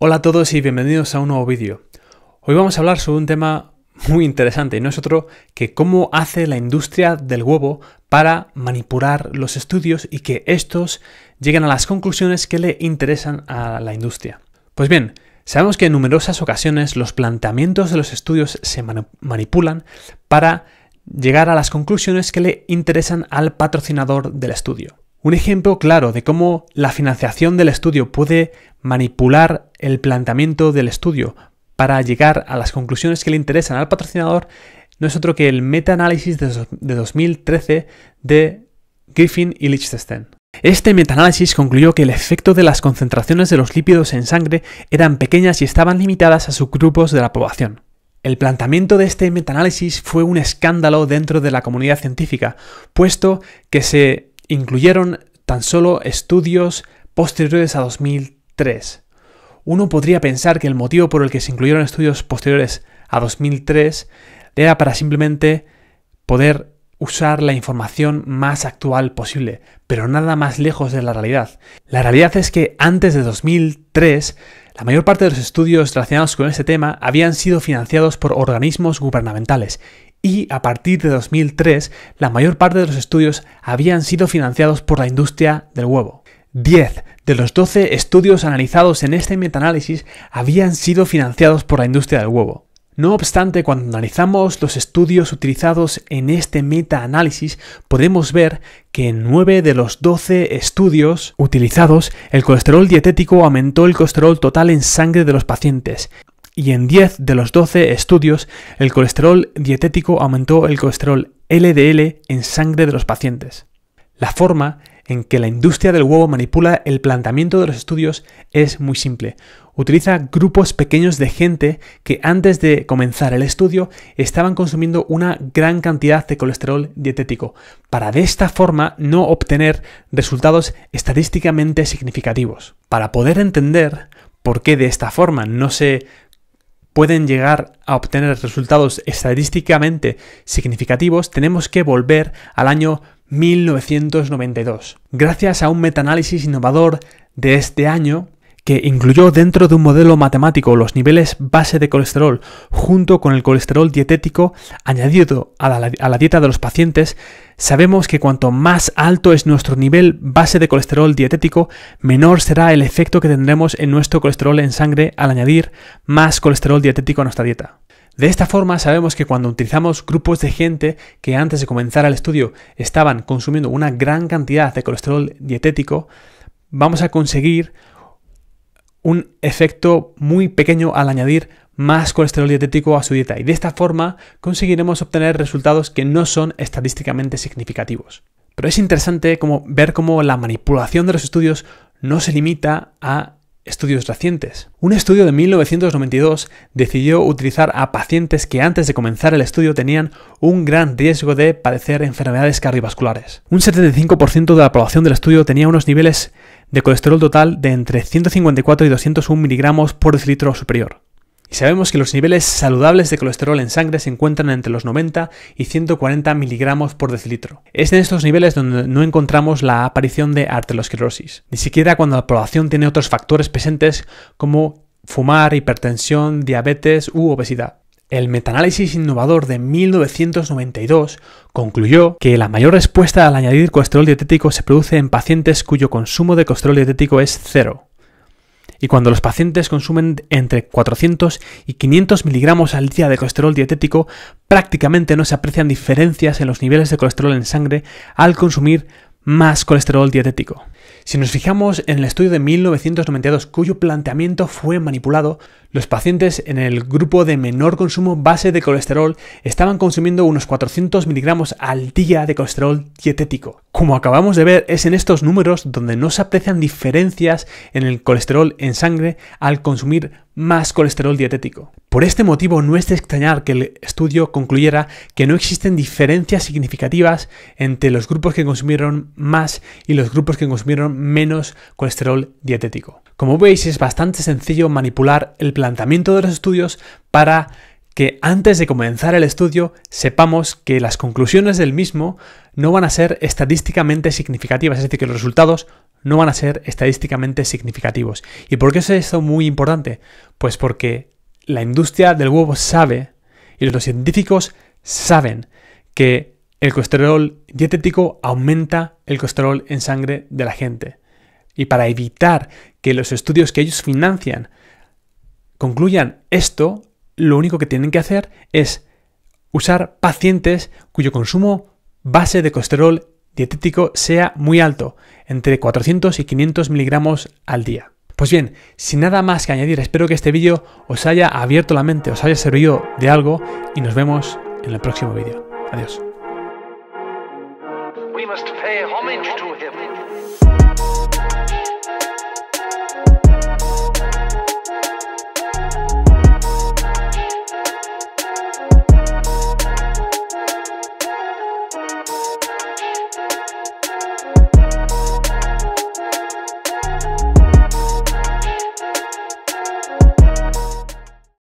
Hola a todos y bienvenidos a un nuevo vídeo. Hoy vamos a hablar sobre un tema muy interesante y no es otro que cómo hace la industria del huevo para manipular los estudios y que estos lleguen a las conclusiones que le interesan a la industria. Pues bien, sabemos que en numerosas ocasiones los planteamientos de los estudios se manipulan para llegar a las conclusiones que le interesan al patrocinador del estudio. Un ejemplo claro de cómo la financiación del estudio puede manipular el planteamiento del estudio para llegar a las conclusiones que le interesan al patrocinador no es otro que el metaanálisis de, de 2013 de Griffin y Lichtenstein. Este metaanálisis concluyó que el efecto de las concentraciones de los lípidos en sangre eran pequeñas y estaban limitadas a subgrupos de la población. El planteamiento de este metaanálisis fue un escándalo dentro de la comunidad científica, puesto que se incluyeron tan solo estudios posteriores a 2003. Uno podría pensar que el motivo por el que se incluyeron estudios posteriores a 2003 era para simplemente poder usar la información más actual posible, pero nada más lejos de la realidad. La realidad es que antes de 2003, la mayor parte de los estudios relacionados con este tema habían sido financiados por organismos gubernamentales y a partir de 2003, la mayor parte de los estudios habían sido financiados por la industria del huevo. 10 de los 12 estudios analizados en este metaanálisis habían sido financiados por la industria del huevo. No obstante, cuando analizamos los estudios utilizados en este metaanálisis, podemos ver que en 9 de los 12 estudios utilizados, el colesterol dietético aumentó el colesterol total en sangre de los pacientes. Y en 10 de los 12 estudios, el colesterol dietético aumentó el colesterol LDL en sangre de los pacientes. La forma en que la industria del huevo manipula el planteamiento de los estudios es muy simple. Utiliza grupos pequeños de gente que antes de comenzar el estudio estaban consumiendo una gran cantidad de colesterol dietético, para de esta forma no obtener resultados estadísticamente significativos. Para poder entender por qué de esta forma no se pueden llegar a obtener resultados estadísticamente significativos, tenemos que volver al año 1992, gracias a un metaanálisis innovador de este año que incluyó dentro de un modelo matemático los niveles base de colesterol junto con el colesterol dietético añadido a la dieta de los pacientes, sabemos que cuanto más alto es nuestro nivel base de colesterol dietético, menor será el efecto que tendremos en nuestro colesterol en sangre al añadir más colesterol dietético a nuestra dieta. De esta forma sabemos que cuando utilizamos grupos de gente que antes de comenzar el estudio estaban consumiendo una gran cantidad de colesterol dietético, vamos a conseguir un efecto muy pequeño al añadir más colesterol dietético a su dieta y de esta forma conseguiremos obtener resultados que no son estadísticamente significativos. Pero es interesante como ver cómo la manipulación de los estudios no se limita a estudios recientes. Un estudio de 1992 decidió utilizar a pacientes que antes de comenzar el estudio tenían un gran riesgo de padecer enfermedades cardiovasculares. Un 75% de la población del estudio tenía unos niveles de colesterol total de entre 154 y 201 miligramos por decilitro superior. Y sabemos que los niveles saludables de colesterol en sangre se encuentran entre los 90 y 140 miligramos por decilitro. Es en estos niveles donde no encontramos la aparición de arteriosclerosis, ni siquiera cuando la población tiene otros factores presentes como fumar, hipertensión, diabetes u obesidad. El metanálisis innovador de 1992 concluyó que la mayor respuesta al añadir colesterol dietético se produce en pacientes cuyo consumo de colesterol dietético es cero y cuando los pacientes consumen entre 400 y 500 miligramos al día de colesterol dietético, prácticamente no se aprecian diferencias en los niveles de colesterol en sangre al consumir más colesterol dietético. Si nos fijamos en el estudio de 1992, cuyo planteamiento fue manipulado, los pacientes en el grupo de menor consumo base de colesterol estaban consumiendo unos 400 miligramos al día de colesterol dietético. Como acabamos de ver, es en estos números donde no se aprecian diferencias en el colesterol en sangre al consumir más colesterol dietético. Por este motivo no es de extrañar que el estudio concluyera que no existen diferencias significativas entre los grupos que consumieron más y los grupos que consumieron menos colesterol dietético. Como veis es bastante sencillo manipular el planteamiento de los estudios para que antes de comenzar el estudio sepamos que las conclusiones del mismo no van a ser estadísticamente significativas, es decir, que los resultados no van a ser estadísticamente significativos. ¿Y por qué es esto muy importante? Pues porque la industria del huevo sabe y los científicos saben que el colesterol dietético aumenta el colesterol en sangre de la gente. Y para evitar que los estudios que ellos financian concluyan esto, lo único que tienen que hacer es usar pacientes cuyo consumo base de colesterol dietético sea muy alto, entre 400 y 500 miligramos al día. Pues bien, sin nada más que añadir, espero que este vídeo os haya abierto la mente, os haya servido de algo y nos vemos en el próximo vídeo. Adiós.